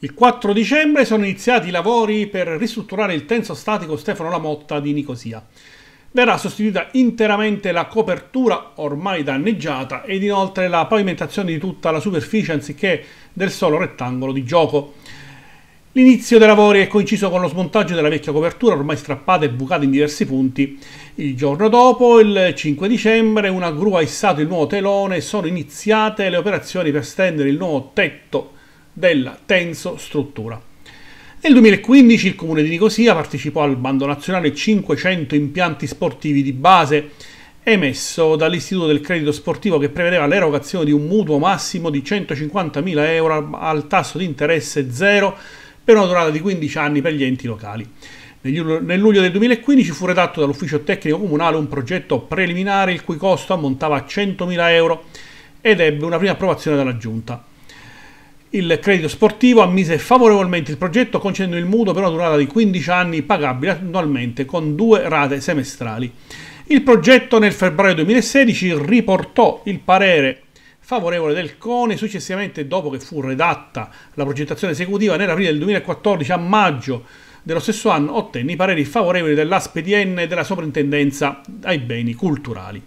Il 4 dicembre sono iniziati i lavori per ristrutturare il tenso statico Stefano Lamotta di Nicosia. Verrà sostituita interamente la copertura ormai danneggiata ed inoltre la pavimentazione di tutta la superficie anziché del solo rettangolo di gioco. L'inizio dei lavori è coinciso con lo smontaggio della vecchia copertura, ormai strappata e bucata in diversi punti. Il giorno dopo, il 5 dicembre, una gru ha issato il nuovo telone e sono iniziate le operazioni per stendere il nuovo tetto della Tenso Struttura. Nel 2015 il comune di Nicosia partecipò al bando nazionale 500 impianti sportivi di base emesso dall'Istituto del Credito Sportivo che prevedeva l'erogazione di un mutuo massimo di 150.000 euro al tasso di interesse zero per una durata di 15 anni per gli enti locali. Nel luglio del 2015 fu redatto dall'ufficio tecnico comunale un progetto preliminare il cui costo ammontava a 100.000 euro ed ebbe una prima approvazione dalla Giunta. Il credito sportivo ammise favorevolmente il progetto concedendo il mutuo per una durata di 15 anni pagabile annualmente con due rate semestrali. Il progetto nel febbraio 2016 riportò il parere favorevole del CONE successivamente dopo che fu redatta la progettazione esecutiva nell'aprile del 2014 a maggio dello stesso anno ottenne i pareri favorevoli dell'ASPDN e della Soprintendenza ai beni culturali.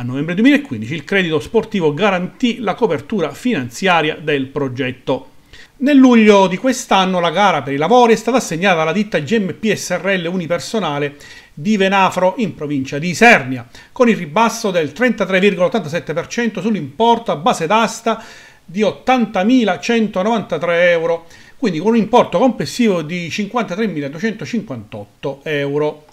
A novembre 2015 il credito sportivo garantì la copertura finanziaria del progetto. Nel luglio di quest'anno la gara per i lavori è stata assegnata alla ditta GMP SRL Unipersonale di Venafro in provincia di Isernia, con il ribasso del 33,87% sull'importo a base d'asta di 80.193 euro, quindi con un importo complessivo di 53.258 euro.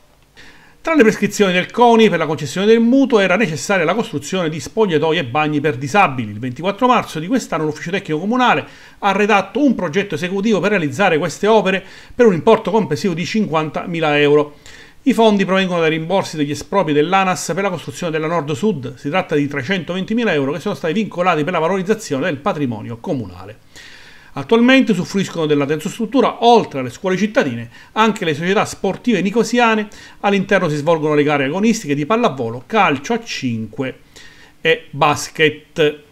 Tra le prescrizioni del CONI per la concessione del mutuo era necessaria la costruzione di spogliatoie e bagni per disabili. Il 24 marzo di quest'anno l'Ufficio Tecnico Comunale ha redatto un progetto esecutivo per realizzare queste opere per un importo complessivo di 50.000 euro. I fondi provengono dai rimborsi degli espropri dell'ANAS per la costruzione della Nord-Sud. Si tratta di 320.000 euro che sono stati vincolati per la valorizzazione del patrimonio comunale. Attualmente usufruiscono della terza struttura, oltre alle scuole cittadine, anche le società sportive nicosiane. All'interno si svolgono le gare agonistiche di pallavolo, calcio a 5 e basket.